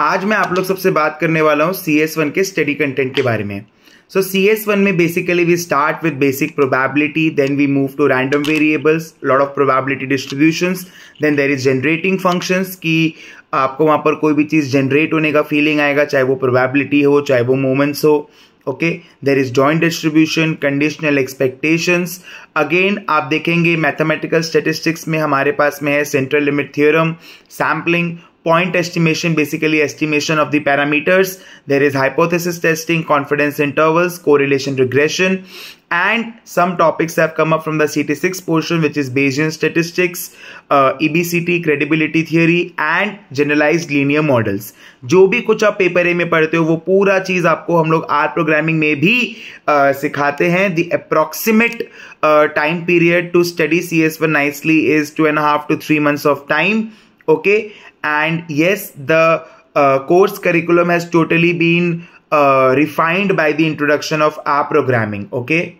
आज मैं आप लोग सबसे बात करने वाला हूँ सी एस वन के स्टडी कंटेंट के बारे में सो सी एस वन में basically we start with basic probability then we move to random variables lot of probability distributions then there is generating functions कि आपको वहाँ पर कोई भी चीज़ जनरेट होने का फीलिंग आएगा चाहे वो प्रोबेबिलिटी हो चाहे वो मोमेंट्स हो okay there is joint distribution conditional expectations again आप देखेंगे मैथमेटिकल स्टेटिस्टिक्स में हमारे पास में है central limit theorem sampling point estimation basically estimation of the parameters there is hypothesis testing confidence intervals correlation regression and some topics have come up from the ct6 portion which is bayesian statistics uh, ebct credibility theory and generalized linear models jo bhi kuch aap paper a mein padhte ho wo pura cheez aapko hum log r programming mein bhi uh, सिखाते हैं the approximate time period to study C S one nicely is two and half to three months of time okay and yes the uh, course curriculum has totally been uh, refined by the introduction of R programming okay